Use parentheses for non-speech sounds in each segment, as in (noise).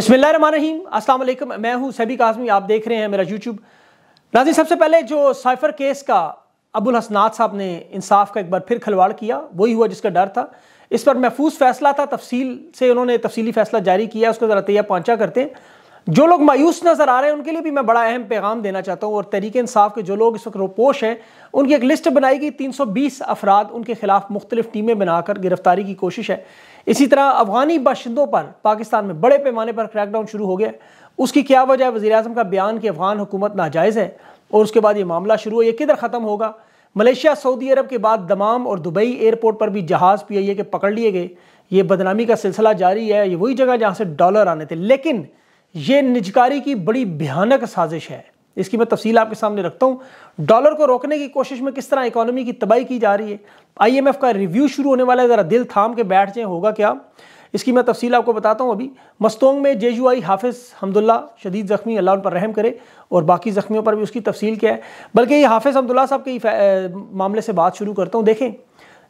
रहीम अस्सलाम मैं हूं सभी काजमी आप देख रहे हैं मेरा यूट्यूब नाजी सबसे पहले जो साइफर केस का अबुल हसनात साहब ने इंसाफ का एक बार फिर खिलवाड़ किया वही हुआ जिसका डर था इस पर महफूज फैसला था तफसील से उन्होंने तफसीली फैसला जारी किया उसको ज़रा तैयार पहुँचा करते हैं जो लोग मायूस नज़र आ रहे हैं उनके लिए भी मैं बड़ा अहम पैगाम देना चाहता हूँ और तरीके इंसाफ के जो लोग इस वक्त रोपोश हैं उनकी एक लिस्ट बनाई गई तीन सौ बीस अफराद उनके खिलाफ मुख्तलिफ टीमें बनाकर गिरफ्तारी की कोशिश है इसी तरह अफगानी बाशिंदों पर पाकिस्तान में बड़े पैमाने पर क्रैकडाउन शुरू हो गया उसकी क्या वजह है वजी अजम का बयान कि अफगान हुकूमत नाजायज़ है और उसके बाद ये मामला शुरू हुआ ये किधर ख़त्म होगा मलेशिया सऊदी अरब के बाद दमाम और दुबई एयरपोर्ट पर भी जहाज़ पी आई ए के पकड़ लिए गए ये बदनामी का सिलसिला जारी है ये वही जगह जहाँ से डॉलर आने थे लेकिन ये निजकारी की बड़ी भयानक साजिश है इसकी मैं तफसील आपके सामने रखता हूँ डॉलर को रोकने की कोशिश में किस तरह इकोनॉमी की तबाही की जा रही है आईएमएफ का रिव्यू शुरू होने वाला है ज़रा दिल थाम के बैठ जाए होगा क्या इसकी मैं तफसील आपको बताता हूँ अभी मस्तोंग में जे आई हाफिज़ हमदुल्ला शदीद ज़ख्मी अल्लाह उन पर रहम करे और बाकी ज़ख्मियों पर भी उसकी तफसील क्या है बल्कि ये हाफिज़ हमदुल्ला साहब के मामले से बात शुरू करता हूँ देखें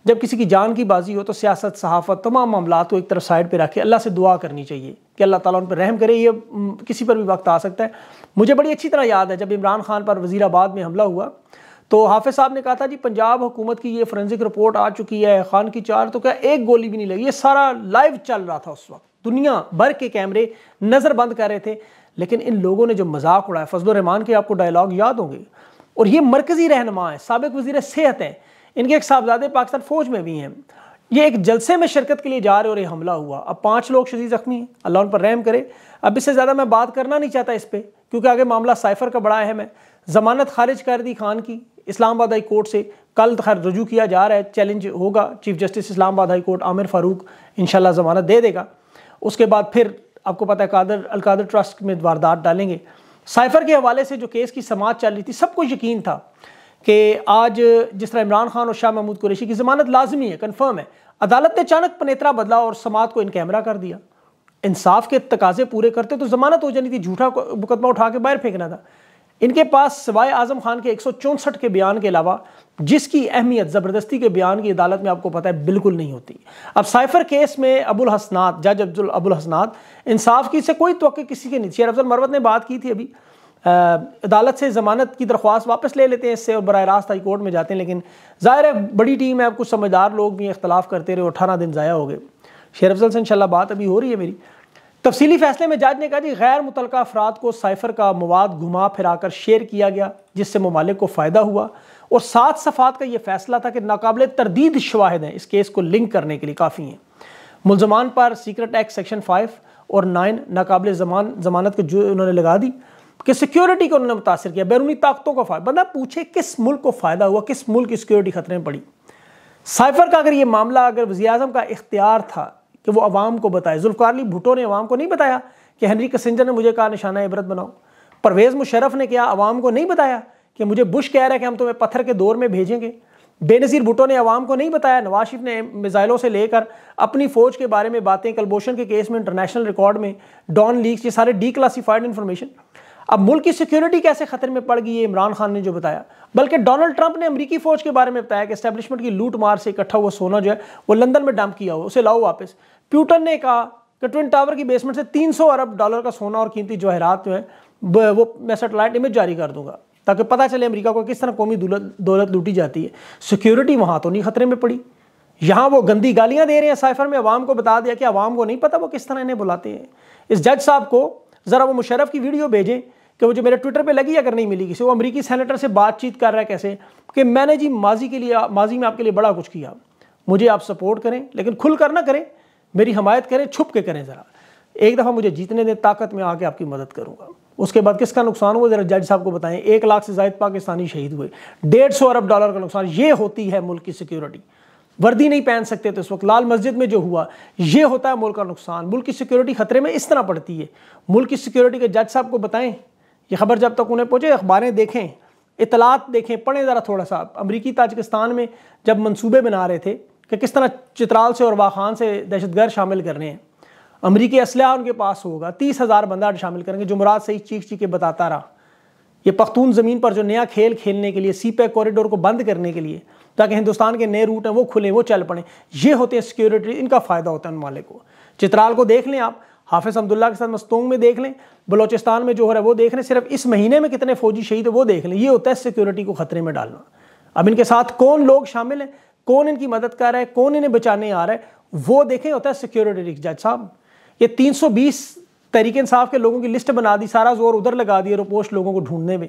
जब किसी की जान की बाजी हो तो सियासत सहाफत तमाम मामला को एक तरफ साइड पर रखे अल्लाह से दुआ करनी चाहिए कि अल्लाह ताला उन पर रहम करे ये किसी पर भी वक्त आ सकता है मुझे बड़ी अच्छी तरह याद है जब इमरान खान पर वजीराबाद में हमला हुआ तो हाफिज साहब ने कहा था जी पंजाब हुकूमत की ये फ्रेंसिक रिपोर्ट आ चुकी है खान की चार तो क्या एक गोली भी नहीं लगी ये सारा लाइव चल रहा था उस वक्त दुनिया भर के कैमरे नज़र बंद कर रहे थे लेकिन इन लोगों ने जो मजाक उड़ाया फजल रहमान के आपको डायलॉग याद होंगे और ये मरकज़ी रहनमा है सबक वजीर सेहत हैं इनके एक साहबजादे पाकिस्तान फ़ौज में भी हैं ये एक जलसे में शिरकत के लिए जा रहे और ये हमला हुआ अब पाँच लोग शदीद ज़ख्मी हैं अल्लाह उन पर रहम करे अब इससे ज़्यादा मैं बात करना नहीं चाहता इस पर क्योंकि आगे मामला साइफर का बड़ा अहम है ज़मानत खारिज कर दी खान की इस्लामाबाद हाई कोर्ट से कल खैर रजू किया जा रहा है चैलेंज होगा chief justice Islamabad high court Aamir Farooq इन ज़मानत दे देगा उसके बाद फिर आपको पता है कादर अलकादर ट्रस्ट में वारदात डालेंगे साइफर के हवाले से जो केस की समाज चल रही थी सबको यकीन था कि आज जिस तरह इमरान खान और शाह महमूद कुरेशी की ज़मानत लाजमी है कन्फर्म है अदालत ने अचानक पनेतरा बदला और समात को इनकैमरा कर दिया इंसाफ के तकाजे पूरे करते तो ज़मानत हो जानी थी झूठा मुकदमा उठा के बाहर फेंकना था इनके पास सवाए आजम खान के एक के बयान के अलावा जिसकी अहमियत ज़बरदस्ती के बयान की अदालत में आपको पता है बिल्कुल नहीं होती अब साइफर केस में अबुल हसनात जज अब्दुल अबुल हसनात इंसाफ की से कोई तो किसी के नहीं शेर अफजल मरवत ने बात की थी अभी अदालत से ज़मानत की दरख्वास्त वापस ले लेते हैं इससे और बर रास्त हाई कोर्ट में जाते हैं लेकिन ज़ाहिर है बड़ी टीम है अब कुछ समझदार लोग भी इख्तलाफ करते रहे अठारह दिन ज़ाया हो गए शेर अफजल से इनशाला बात अभी हो रही है मेरी तफसीली फैसले में जज ने कहा कि गैर मुतल अफराद को साइफर का मवाद घुमा फिरा कर शेयर किया गया जिससे ममालिक को फ़ायदा हुआ और सात सफ़ात का यह फैसला था कि नाकबिल तरदीद शवाहद हैं इस केस को लिंक करने के लिए काफ़ी हैं मुलजमान पर सीक्रेट एक्ट सेक्शन फाइव और नाइन नाकबिल जमान जमानत को जो उन्होंने लगा दी कि सिक्योरिटी को उन्होंने मुतासर किया बैरूनी ताकतों का फायदा बंदा पूछे किस मुल्क को फ़ायदा हुआ किस मुल्क की सिक्योरिटी खतरे में पड़ी साइफर का अगर ये मामला अगर वजी अजम का इख्तियार था कि वो आवाम को बताए जुल्फारली भुटो ने आवाम को नहीं बताया कि हेनरी कसेंजर ने मुझे कहा निशाना इबरत बनाओ परवेज़ मुशरफ ने क्या आवाम को नहीं बताया कि मुझे बुश कह रहा है कि हम तुम्हें पत्थर के दौर में भेजेंगे बेनज़ीर भुटो ने आवाम को नहीं बताया नवाज शरीफ ने मिज़ाइलों से लेकर अपनी फ़ौज के बारे में बातें कलभूषण के केस में इंटरनेशनल रिकॉर्ड में डॉन लीक्स ये सारे डी क्लासीफाइड इन्फॉर्मेशन अब मुल्क की सिक्योरिटी कैसे खतरे में पड़ गई है इमरान खान ने जो बताया बल्कि डोनाल्ड ट्रंप ने अमरीकी फौज के बारे में बताया कि स्टैब्लिशमेंट की लूट मार से इकट्ठा हुआ सोना जो है वो लंदन में डंप किया हुआ उसे लाओ वापस प्यूटन ने कहा कि ट्विन टावर की बेसमेंट से 300 अरब डॉलर का सोना और कीमती जवाहरात जो है वो मैं सेटेलाइट इमेज जारी कर दूंगा ताकि पता चले अमरीका को किस तरह कौमी दौलत दौलत लूटी जाती है सिक्योरिटी वहाँ तो नहीं खतरे में पड़ी यहाँ वो गंदी गालियाँ दे रहे हैं साइफर में आवाम को बता दिया कि आवाम को नहीं पता वो किस तरह इन्हें बुलाते हैं इस जज साहब को ज़रा वो मुशरफ की वीडियो भेजें कि वो जो मेरे ट्विटर पे लगी अगर नहीं मिली किसी वो अमेरिकी सेनेटर से बातचीत कर रहा है कैसे कि मैंने जी माजी के लिए माजी में आपके लिए बड़ा कुछ किया मुझे आप सपोर्ट करें लेकिन खुल कर ना करें मेरी हमायत करें छुप के करें ज़रा एक दफ़ा मुझे जीतने दें ताकत में आके आपकी मदद करूँगा उसके बाद किसका नुकसान हुआ ज़रा जज साहब को बताएं एक लाख से ज्यादा पाकिस्तानी शहीद हुए डेढ़ सौ अरब डॉलर का नुकसान ये होती है मुल्क की सिक्योरिटी वर्दी नहीं पहन सकते तो इस वक्त लाल मस्जिद में जो हुआ ये होता है मुल्क का नुकसान मुल्क की सिक्योरिटी खतरे में इस तरह पड़ती है मुल्क की सिक्योरिटी के जज साहब को बताएं ये खबर जब तक उन्हें पहुँचे अखबारें देखें इतलात देखें पढ़ें ज़रा थोड़ा सा अमरीकी ताजिकस्तान में जब मनसूबे बना रहे थे कि किस तरह चित्राल से और वाखान से दहशत गर्द शामिल रहे हैं अमरीकी असलहा उनके पास होगा तीस हज़ार बंदा शामिल करेंगे जुमरात से ही चीख चीख के बताता रहा ये पख्तून ज़मीन पर जो नया खेल खेलने के लिए सी पैक कॉरिडोर को बंद करने के लिए ताकि हिंदुस्तान के नए रूट हैं वो खुलें वो चल पड़ें ये होते हैं सिक्योरिटी इनका फ़ायदा होता है उन मालिक को चित्राल को देख लें आप हाफिज अब्दुल्ला के साथ मस्तोंग में देख लें बलोचिस्तान में जो हो रहा है वो देख लें सिर्फ इस महीने में कितने फौजी शहीद है वो देख लें ये होता है सिक्योरिटी को ख़तरे में डालना अब इनके साथ कौन लोग शामिल हैं कौन इनकी मदद कर रहा है कौन इन्हें बचाने आ रहा है वो देखें होता है सिक्योरिटी जज साहब ये 320 तरीके इंसाफ के लोगों की लिस्ट बना दी सारा जोर उधर लगा दिया रोपोश लोगों को ढूंढने में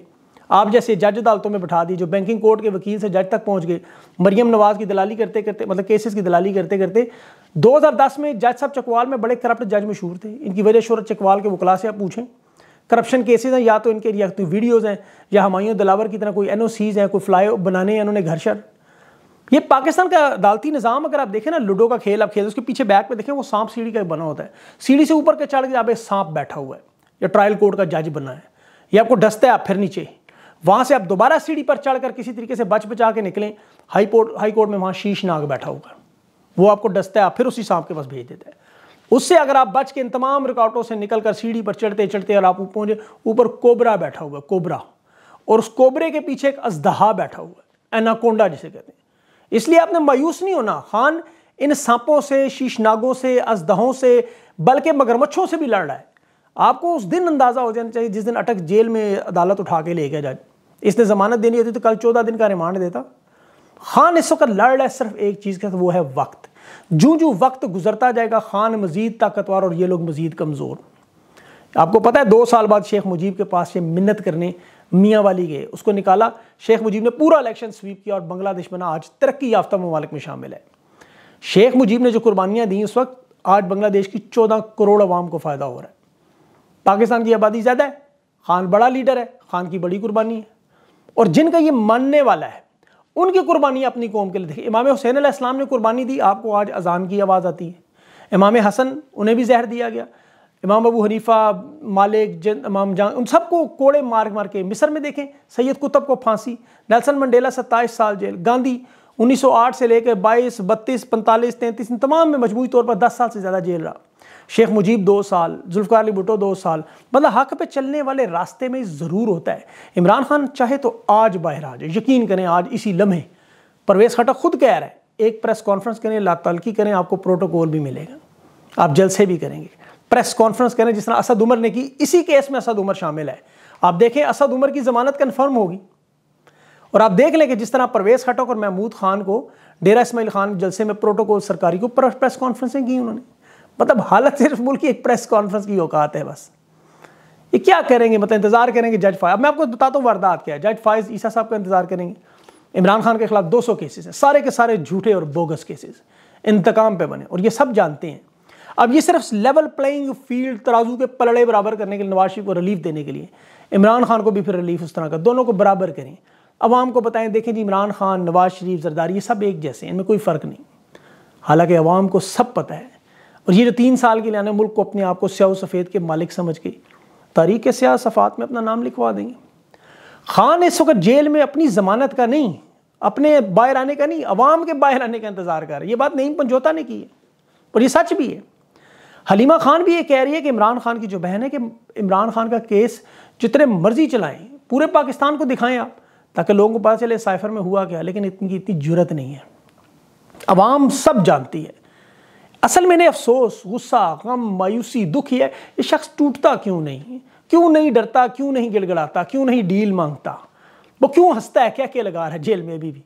आप जैसे जज अदालतों में बैठा दी जो बैंकिंग कोर्ट के वकील से जज तक पहुंच गए मरियम नवाज की दलाली करते करते मतलब केसेस की दलाली करते करते 2010 में जज साहब चकवाल में बड़े करप्ट जज मशहूर थे इनकी वजह शोरत चकवाल के वकला से आप पूछें करप्शन केसेस हैं या तो इनके या तो वीडियोज़ हैं या हमायूं दिलावर की तरह कोई एन हैं कोई फ्लाई बनाने हैं उन्होंने शर ये पाकिस्तान का अदालती निज़ाम अगर आप देखें ना लूडो का खेल आप खेल उसके पीछे बैक में देखें वो सांप सीढ़ी का बना होता है सीढ़ी से ऊपर के चढ़ के आप एक सांप बैठा हुआ है या ट्रायल कोर्ट का जज बना है या आपको डसता है आप फिर नीचे वहाँ से आप दोबारा सीढ़ी पर चढ़कर किसी तरीके से बच बचा के निकलें हाई कोर्ट हाई कोर्ट में वहाँ शीश नाग बैठा होगा वो आपको डसता है आप फिर उसी सांप के पास भेज देता है उससे अगर आप बच के इन तमाम रुकावटों से निकल कर सीढ़ी पर चढ़ते चढ़ते और आप पहुंचे ऊपर कोबरा बैठा हुआ कोबरा और उस कोबरे के पीछे एक अजदहा बैठा हुआ है एनाकोंडा जिसे कहते हैं इसलिए आपने मायूस नहीं होना खान इन सांपों से शीशनागों से अजदहों से बल्कि मगरमच्छों से भी लड़ रहा है आपको उस दिन अंदाज़ा हो जाना चाहिए जिस दिन अटक जेल में अदालत उठा के ले गया जाए इसने ज़मानत देनी होती तो कल चौदह दिन का रिमांड देता खान इस वक्त लड़ रहा है सिर्फ एक चीज़ का वो है वक्त जो जो वक्त गुजरता जाएगा खान मजीद ताकतवर और ये लोग मजीद कमज़ोर आपको पता है दो साल बाद शेख मुजीब के पास से मिन्नत करने मियाँ वाली गए उसको निकाला शेख मुजीब ने पूरा इलेक्शन स्वीप किया और बांग्लादेश बना आज तरक्की याफ्ता ममालिक में शामिल है शेख मुजीब ने जो कुर्बानियाँ दी उस वक्त आज बांग्लादेश की चौदह करोड़ अवाम को फ़ायदा हो रहा है पाकिस्तान की आबादी ज़्यादा है खान बड़ा लीडर है खान की बड़ी कुर्बानी है और जिनका ये मानने वाला है उनकी कुर्बानी अपनी कौम के लिए देखी इमाम हुसैन इस्लाम ने कुर्बानी दी आपको आज अजान की आवाज़ आती है इमाम हसन उन्हें भी जहर दिया गया इमाम अबू हनीफा मालिक जन इमाम जान उन सबको कोड़े मार मार के मिस्र में देखें सैयद कुतब को फांसी नेल्सन मंडेला सत्ताईस साल जेल गांधी 1908 से लेकर 22, 32, 45, 33 इन तमाम में मजमू तौर पर 10 साल से ज़्यादा जेल रहा शेख मुजीब दो साल जुल्फ़ार अली भुटो दो साल मतलब हक पे चलने वाले रास्ते में ज़रूर होता है इमरान खान चाहे तो आज बाहर आ जाए यकीन करें आज इसी लम्हे परवेज़ खटक खुद कह रहा है एक प्रेस कॉन्फ्रेंस करें लातलकी करें आपको प्रोटोकॉल भी मिलेगा आप जलसे भी करेंगे प्रेस कॉन्फ्रेंस करें जिस तरह असद उमर ने की इसी केस में असद उमर शामिल है आप देखें असद उमर की ज़मानत कन्फर्म होगी और आप देख लेंगे जिस तरह परवेज खटक और महमूद खान को डेरा इसमाइल खान जलसे में प्रोटोकॉल सरकारी को प्रेस कॉन्फ्रेंसें की उन्होंने मतलब हालत (laughs) सिर्फ मुल्क की एक प्रेस कॉन्फ्रेंस की औकात है बस ये क्या करेंगे मतलब इंतजार करेंगे जज फाइज अब मैं आपको बताता हूँ वारदात क्या है जज फाइज ईसा साहब का इंतजार करेंगे इमरान खान के खिलाफ 200 केसेज हैं सारे के सारे झूठे और बोगस केसेस इंतकाम पे बने और ये सब जानते हैं अब ये सिर्फ लेवल प्लेइंग फील्ड तराजू के पलड़े बराबर करने के लिए नवाज को रिलीफ देने के लिए इमरान खान को भी फिर रिलीफ उस तरह का दोनों को बराबर करें अवाम को बताएं देखें जी इमरान खान नवाज शरीफ जरदारी ये सब एक जैसे हैं इनमें कोई फ़र्क नहीं हालांकि अवाम को सब पता है और ये जो तीन साल के लिए आने मुल्क को अपने आप को स्या सफ़ेद के मालिक समझ के तारीख स्या सफ़ात में अपना नाम लिखवा देंगे खान इस वक्त जेल में अपनी ज़मानत का नहीं अपने बाहर आने का नहीं अवाम के बाहर आने का इंतज़ार कर रहा ये बात नहीं पंजोता ने की है और ये सच भी है हलीमा खान भी ये कह रही है कि इमरान खान की जो बहन है कि इमरान खान का केस जितने मर्जी चलाएं पूरे पाकिस्तान को दिखाएं आप ताकि लोगों को पता चले साइफर में हुआ क्या लेकिन इतनी इतनी जरूरत नहीं है आवाम सब जानती है असल में नहीं अफसोस गुस्सा गम मायूसी दुख ही है ये शख्स टूटता क्यों नहीं क्यों नहीं डरता क्यों नहीं गिड़गड़ाता क्यों नहीं डील मांगता वो क्यों हंसता है क्या क्या लगा रहा है जेल में अभी भी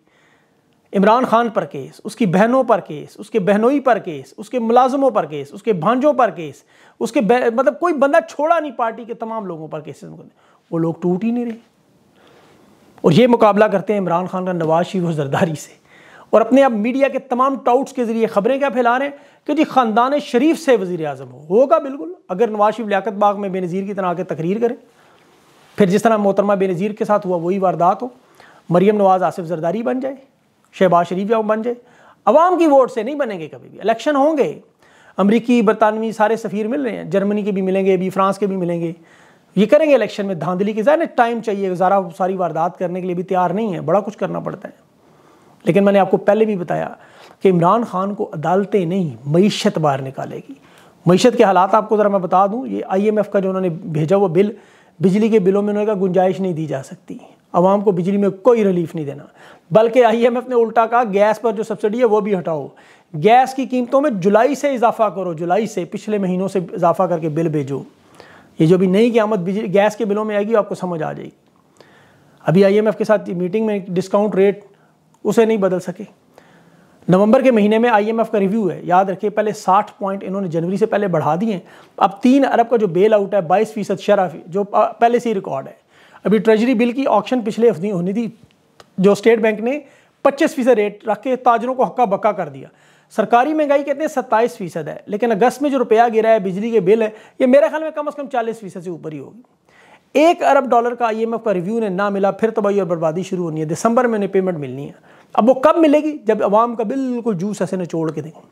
इमरान खान पर केस उसकी बहनों पर केस उसके बहनोई पर केस उसके मुलाजमों पर केस उसके भांजों पर केस उसके मतलब कोई बंदा छोड़ा नहीं पार्टी के तमाम लोगों पर केसेस वो लोग टूट ही नहीं रहे और ये मुकाबला करते हैं इमरान खान का नवाज शरीफ और जरदारी से और अपने आप मीडिया के तमाम टाउट्स के ज़रिए खबरें क्या फैला रहे हैं कि जी ख़ानदान शरीफ से वज़ी अजम हो होगा बिल्कुल अगर नवाज शरीफ लियाकत बाग में बेनज़ीर की तरह आकर तकरीर करें फिर जिस तरह मोहतरमा बेनज़ीर के साथ हुआ वही वारदात हो मरीम नवाज़ आसिफ जरदारी बन जाए शहबाज शरीफ या बन जाए अवाम की वोट से नहीं बनेंगे कभी भी इलेक्शन होंगे अमरीकी बरतानवी सारे सफ़ीर मिल रहे हैं जर्मनी के भी मिलेंगे अभी फ्रांस के भी मिलेंगे ये करेंगे इलेक्शन में धांधली की ज़ाहिर टाइम चाहिए ज़रा सारी वारदात करने के लिए भी तैयार नहीं है बड़ा कुछ करना पड़ता है लेकिन मैंने आपको पहले भी बताया कि इमरान खान को अदालतें नहीं मीशत बाहर निकालेगी मीशत के हालात आपको ज़रा मैं बता दूँ ये एफ का जो उन्होंने भेजा वो बिल बिजली के बिलों में उन्होंने कहा गुंजाइश नहीं दी जा सकती आवाम को बिजली में कोई रिलीफ नहीं देना बल्कि आईएमएफ ने उल्टा कहा गैस पर जो सब्सिडी है वो भी हटाओ गैस की कीमतों में जुलाई से इजाफा करो जुलाई से पिछले महीनों से इजाफा करके बिल भेजो ये जो भी नई क़्यामत बिजली गैस के बिलों में आएगी आपको समझ आ जाएगी अभी आईएमएफ के साथ मीटिंग में डिस्काउंट रेट उसे नहीं बदल सके नवंबर के महीने में आईएमएफ का रिव्यू है याद रखिए पहले 60 पॉइंट इन्होंने जनवरी से पहले बढ़ा दिए अब तीन अरब का जो बेल आउट है बाईस फीसद जो पहले से ही रिकॉर्ड है अभी ट्रेजरी बिल की ऑप्शन पिछले हफ्ते होनी थी जो स्टेट बैंक ने पच्चीस फीसद रेट रख के ताजरों को हक्का बक्का कर दिया सरकारी महंगाई कहते हैं सत्ताईस फीसद है लेकिन अगस्त में जो रुपया गिरा है बिजली के बिल है ये मेरे ख्याल में कम अज़ कम चालीस फीसद से ऊपर ही होगी एक अरब डॉलर का आई e का रिव्यू ने ना मिला फिर तबाही तो और बर्बादी शुरू होनी है दिसंबर में उन्हें पेमेंट मिलनी है अब वो कब मिलेगी जब आवाम का बिल्कुल जूस ऐसे ने छोड़ के देंगे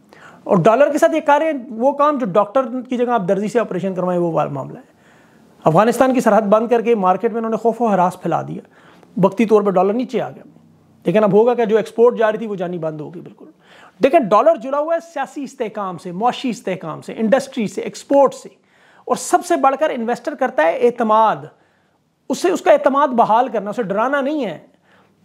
और डॉलर के साथ ये कार्य वो काम जो डॉक्टर की जगह आप दर्जी से ऑपरेशन करवाएं वो वाला मामला है अफगानिस्तान की सरहद बंद करके मार्केट में उन्होंने खौफ व हरास फैला दिया वक्ती तौर पर डॉलर नीचे आ गया लेकिन अब होगा क्या जो एक्सपोर्ट जा रही थी वो जानी बंद होगी बिल्कुल देखें डॉलर जुड़ा हुआ है सियासी इस्तेकाम से मुशी इस्तेकाम से इंडस्ट्री से एक्सपोर्ट से और सबसे बढ़कर इन्वेस्टर करता है एतमाद उससे उसका एतमाद बहाल करना उसे डराना नहीं है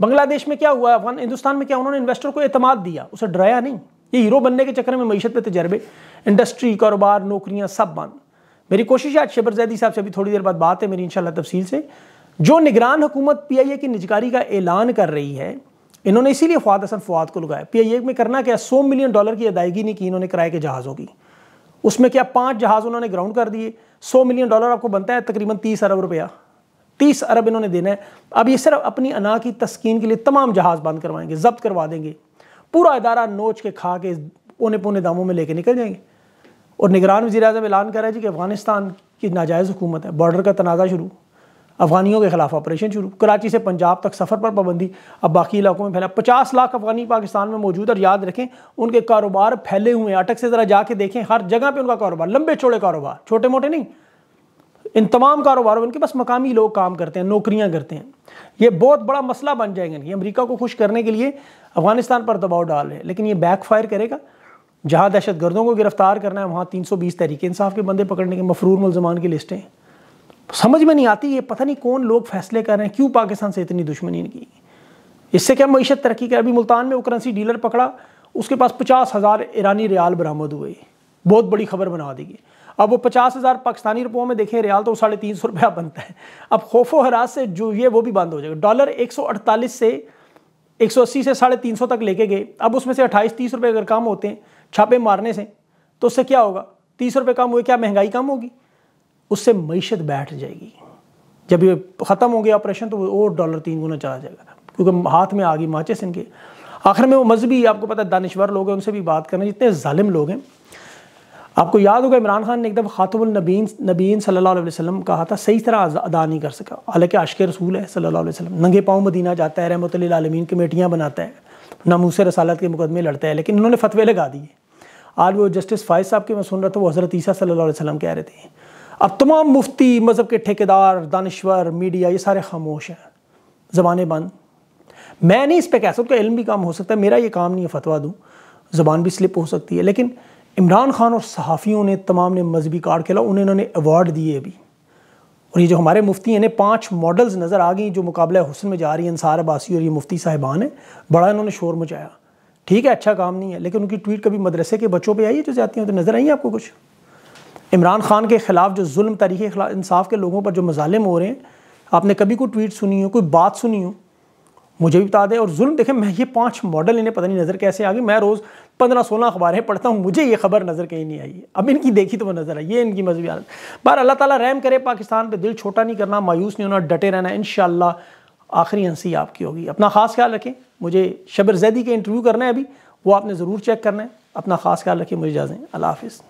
बांग्लादेश में क्या हुआ अफगान हिंदुस्तान में क्या उन्होंने इन्वेस्टर को एतमाद दिया उसे डराया नहीं ये हीरो बनने के चक्कर में मीशत पे तजर्बे इंडस्ट्री कारोबार नौकरियाँ सब बंद मेरी कोशिश है आज शेबर जैदी साहब से अभी थोड़ी देर बाद बात है मेरी इंशाल्लाह तफसील से जो निगरान हुकूमत पीआईए की निजकारी का ऐलान कर रही है इन्होंने इसीलिए फवाद हसन फवाद को लगाया पी में करना क्या सौ मिलियन डॉलर की अदायगी नहीं की इन्होंने किराए के जहाज़ों की उसमें क्या पाँच जहाज़ उन्होंने ग्राउंड कर दिए सौ मिलियन डॉलर आपको बनता है तकरीबन तीस अरब रुपया तीस अरब इन्होंने देना है अब ये सिर्फ अपनी अना की तस्कीन के लिए तमाम जहाज़ बंद करवाएंगे जब्त करवा देंगे पूरा इदारा नोच के खा के पौने पौने दामों में लेके निकल जाएंगे और निगरान वजी अजम ऐलान करा जी कि अफगानिस्तान की नाजायज़ हुकूमत है बॉर्डर का तनाज़ा शुरू अफगानियों के खिलाफ ऑपरेशन शुरू कराची से पंजाब तक सफ़र पर पाबंदी अब बाकी इलाकों में फैला पचास लाख अफगानी पाकिस्तान में मौजूद और याद रखें उनके कारोबार फैले हुए हैं अटक से ज़रा जाके देखें हर जगह पे उनका कारोबार लंबे चौड़े कारोबार छोटे मोटे नहीं इन तमाम कारोबारों में इनके पास मकामी लोग काम करते हैं नौकरियाँ करते हैं ये बहुत बड़ा मसला बन जाएगा कि अमरीका को खुश करने के लिए अफगानिस्तान पर दबाव डाल रहे हैं लेकिन ये बैकफायर करेगा जहाँ दहशत गर्दों को गिरफ्तार करना है वहाँ तीन सौ बीस इंसाफ के बंदे पकड़ने के मफरूर मुलजमान की लिस्टें तो समझ में नहीं आती ये पता नहीं कौन लोग फैसले कर रहे हैं क्यों पाकिस्तान से इतनी दुश्मनी की इससे क्या मीशत तरक्की कर अभी मुल्तान में वो करेंसी डीलर पकड़ा उसके पास पचास हज़ार ईरानी रियाल बरामद हुए बहुत बड़ी खबर बना देगी अब वो पचास हज़ार पाकिस्तानी रुपयों में देखें रियाल तो साढ़े तीन सौ रुपया बनता है अब खौफो हरास से जो ये वो भी बंद हो जाएगा डॉलर एक सौ अड़तालीस से एक सौ अस्सी से साढ़े तीन सौ तक लेके गए अब उसमें से अट्ठाईस तीस रुपये अगर कम होते हैं छापे मारने से तो उससे क्या होगा तीस रुपये कम हुए क्या महंगाई कम होगी उससे मीशत बैठ जाएगी जब ये ख़त्म हो गया ऑपरेशन तो वो और डॉलर तीन गुना चला जाएगा क्योंकि हाथ में आ गई माचिस इनके आखिर में वो मजहबी आपको पता है दानश्वर लोग हैं उनसे भी बात करना जितने ालिम लोग हैं आपको याद होगा इमरान खान ने एक दफ़ा ख़ातुलनबीन नबीन सल्ला अलैहि कहा था सही तरह अदा नहीं कर सका हालांकि अशक रसूल है सल्ला अलैहि नंगे पाँव मदीना जाता है रहमत आलमीन कमेटियाँ बनाता है नामूस रसालत के मुकदमे लड़ता है लेकिन उन्होंने फतवे लगा दिए आज वो जस्टिस फायज साहब के मैं सुन रहा था वो हज़रत ईसा सल्ला वसलम कह रहे थे अब तमाम मुफ्ती मज़हब के ठेकेदार दानश्वर मीडिया ये सारे खामोश हैं ज़बान बंद मैं नहीं इस पर कह सकता इल्म भी काम हो सकता है मेरा ये काम नहीं है फतवा दूँ ज़बान भी स्लिप हो सकती है लेकिन इमरान खान और सहाफ़ियों ने तमाम ने मजहबी कार्ड खेला उन्हें उन्होंने अवार्ड दिए अभी और ये जो हमारे मुफ्ती हैं इन्हें पाँच मॉडल्स नज़र आ गई जो मुकाबला हुसन में जा रही हैं अंसार अबासी और ये मुफ्ती साहिबान है बड़ा इन्होंने शोर मचाया ठीक है अच्छा काम नहीं है लेकिन उनकी ट्वीट कभी मदरसे के बच्चों पर आई है जो जाती हैं तो नज़र आई आपको कुछ इमरान खान के ख़िलाफ़ जो जुल्म तरीक़ इंसाफ के लोगों पर जो मजालम हो रहे हैं आपने कभी कोई ट्वीट सुनी हो कोई बात सुनी हो मुझे भी बता दें और जुल्म देखें मैं ये पांच मॉडल इन्हें पता नहीं नज़र कैसे आ गई मैं रोज़ पंद्रह सोलह अखबारें पढ़ता हूँ मुझे ये खबर नज़र कहीं नहीं आई अब इनकी देखी तो वो नज़र आई ये इनकी मजबी आदत बार अल्लाह ताला रहम करे पाकिस्तान पे दिल छोटा नहीं करना मायूस नहीं होना डटे रहना इन आखिरी हंसी आपकी होगी अपना ख़ास ख्याल रखें मुझे शबर जैदी के इंटरव्यू करना है अभी वो आपने ज़रूर चेक करना है अपना ख़ास ख्याल रखें मुझे इजाज़ें अल्लाह हाफिज़